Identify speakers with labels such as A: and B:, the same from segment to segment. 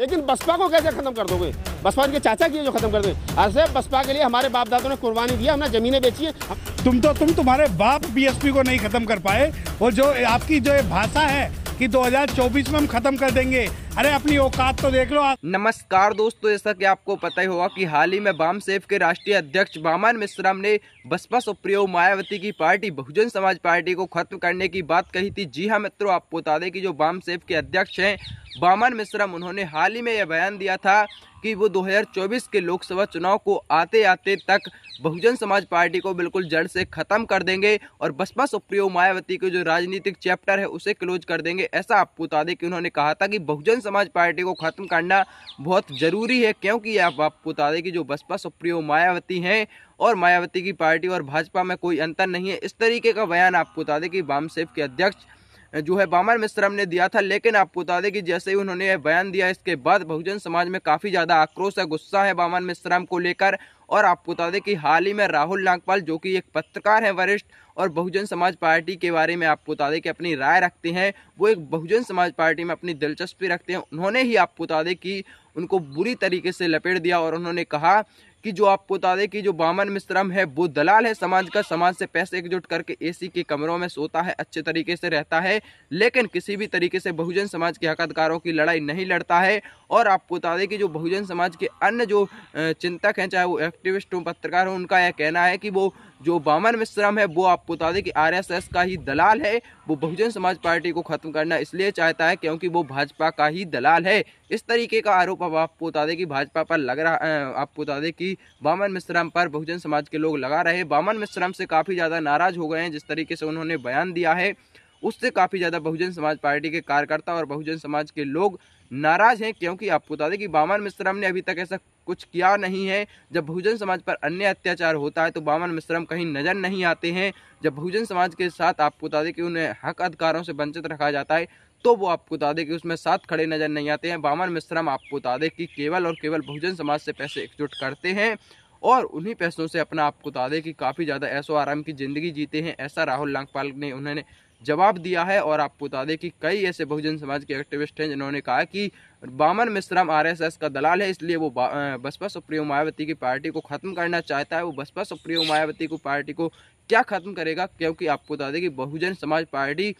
A: लेकिन बसपा को कैसे खत्म कर दोगे बसपा के चाचा की जो खत्म कर दोगे अरे बसपा के लिए हमारे बाप दादा ने कुर्बानी दिया हमने जमीने बेची है तुम तो तुम तुम्हारे बाप बीएसपी को नहीं खत्म कर पाए और जो आपकी जो भाषा है कि 2024 में हम खत्म कर देंगे अरे अपनी औकात तो देख लो नमस्कार दोस्तों ऐसा कि आपको पता ही होगा कि हाल ही में बाम सेफ के राष्ट्रीय अध्यक्ष बामन मिश्रा ने बसपा सुप्रियो मायावती की पार्टी बहुजन समाज पार्टी को खत्म करने की बात कही थी जी हाँ मित्रों आपको बता दें कि जो बाम सेफ के अध्यक्ष हैं बामन मिश्रम उन्होंने हाल ही में यह बयान दिया था कि वो 2024 के लोकसभा चुनाव को आते आते तक बहुजन समाज पार्टी को बिल्कुल जड़ से खत्म कर देंगे और बसपा सुप्रियो मायावती के जो राजनीतिक चैप्टर है उसे क्लोज कर देंगे ऐसा आपको बता दें कि उन्होंने कहा था कि बहुजन समाज पार्टी को खत्म करना बहुत ज़रूरी है क्योंकि आप आपको बता दें कि जो बसपा सुप्रियो मायावती हैं और मायावती की पार्टी और भाजपा में कोई अंतर नहीं है इस तरीके का बयान आपको बता दें कि वामसेब के अध्यक्ष जो है बामर मिश्रम ने दिया था लेकिन आपको बता दें कि जैसे ही उन्होंने यह बयान दिया इसके बाद बहुजन समाज में काफ़ी ज़्यादा आक्रोश है गुस्सा है बामर मिश्रम को लेकर और आपको बता दें कि हाल ही में राहुल नागपाल जो कि एक पत्रकार हैं वरिष्ठ और बहुजन समाज पार्टी के बारे में आपको बता दें कि अपनी राय रखते हैं वो एक बहुजन समाज पार्टी में अपनी दिलचस्पी रखते हैं उन्होंने ही आपको बता दें कि उनको बुरी तरीके से लपेट दिया और उन्होंने कहा कि जो आपको बता दें कि जो बामन मिश्रम है वो दलाल है समाज का समाज से पैसे एकजुट करके एसी के कमरों में सोता है अच्छे तरीके से रहता है लेकिन किसी भी तरीके से बहुजन समाज के हकदकारों की लड़ाई नहीं लड़ता है और आपको बता दें कि जो बहुजन समाज के अन्य जो चिंतक हैं चाहे वो एक्टिविस्ट हों पत्रकार हों उनका यह कहना है कि वो जो बामन मिश्रम है वो आपको बता दें कि आरएसएस का ही दलाल है वो बहुजन समाज पार्टी को खत्म करना इसलिए चाहता है क्योंकि वो भाजपा का ही दलाल है इस तरीके का आरोप अब आपको बता दें कि भाजपा पर लग रहा आपको बता दें कि बामन मिश्रम पर बहुजन समाज के लोग लगा रहे बामन मिश्रम से काफ़ी ज़्यादा नाराज हो गए हैं जिस तरीके से उन्होंने बयान दिया है उससे काफ़ी ज़्यादा बहुजन समाज पार्टी के कार्यकर्ता और बहुजन समाज के लोग नाराज हैं क्योंकि आपको बता दें कि बामन मिश्रम ने अभी तक ऐसा कुछ किया नहीं है जब बहुजन समाज पर अन्य अत्याचार होता है तो बामन मिश्रम कहीं नजर नहीं आते हैं जब बहुजन समाज के साथ आपको बता दें कि उन्हें हक अधिकारों से वंचित रखा जाता है तो वो आपको बता दें कि उसमें साथ खड़े नजर नहीं आते हैं बामन मिश्रम आपको बता दें कि केवल और केवल बहुजन समाज से पैसे एकजुट करते हैं और उन्हीं पैसों से अपना आपको बता दें कि काफ़ी ज़्यादा ऐसो आराम की ज़िंदगी जीते हैं ऐसा राहुल लांगपाल ने उन्होंने जवाब दिया है और आपको बता दें कि कई ऐसे बहुजन समाज के एक्टिविस्ट हैं जिन्होंने कहा कि बामन मिश्रम आरएसएस का दलाल है इसलिए वो बसपा सुप्रियो मायावती की पार्टी को ख़त्म करना चाहता है वो बसपा सुप्रियो मायावती को पार्टी को क्या ख़त्म करेगा क्योंकि आपको बता दें कि बहुजन समाज पार्टी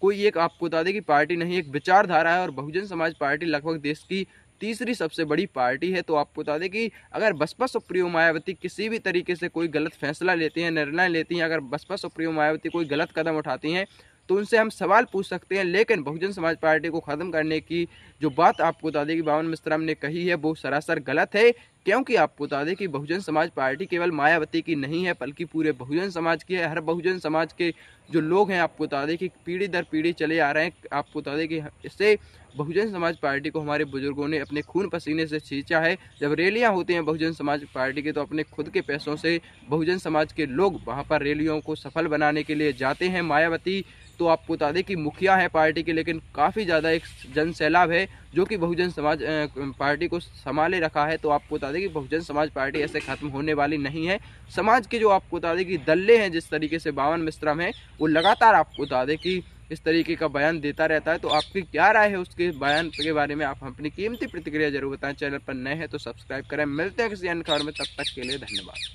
A: कोई एक आपको बता दें कि पार्टी नहीं एक विचारधारा है और बहुजन समाज पार्टी लगभग देश की तीसरी सबसे बड़ी पार्टी है तो आपको बता दें कि अगर बसपा सुप्रियो मायावती किसी भी तरीके से कोई गलत फैसला लेती हैं निर्णय लेती हैं अगर बसपा सुप्रियो मायावती कोई गलत कदम उठाती हैं तो उनसे हम सवाल पूछ सकते हैं लेकिन बहुजन समाज पार्टी को ख़त्म करने की जो बात आपको बता दें कि बावन मिश्राम ने कही है वो सरासर गलत है क्योंकि आपको बता दें कि बहुजन समाज पार्टी केवल मायावती की नहीं है बल्कि पूरे बहुजन समाज की है हर बहुजन समाज के जो लोग हैं आपको बता दें कि पीढ़ी दर पीढ़ी चले आ रहे हैं आपको बता दें कि इससे बहुजन समाज पार्टी को हमारे बुजुर्गों ने अपने खून पसीने से सींचा है जब रैलियाँ होती हैं बहुजन समाज पार्टी के तो अपने खुद के पैसों से बहुजन समाज के लोग वहाँ पर रैलियों को सफल बनाने के लिए जाते हैं मायावती तो आपको बता दें कि मुखिया है पार्टी के लेकिन काफ़ी ज़्यादा एक जन सैलाब है जो कि बहुजन समाज पार्टी को संभाले रखा है तो आपको बता दें कि बहुजन समाज पार्टी ऐसे ख़त्म होने वाली नहीं है समाज के जो आपको बता दें कि दल्ले हैं जिस तरीके से बावन मिश्रम है वो लगातार आपको बता दें कि इस तरीके का बयान देता रहता है तो आपकी क्या राय है उसके बयान के बारे में आप अपनी कीमती प्रतिक्रिया जरूर बताएं चैनल पर नए हैं तो सब्सक्राइब करें मिलते हैं किसी अन्य खबर में तब तक के लिए धन्यवाद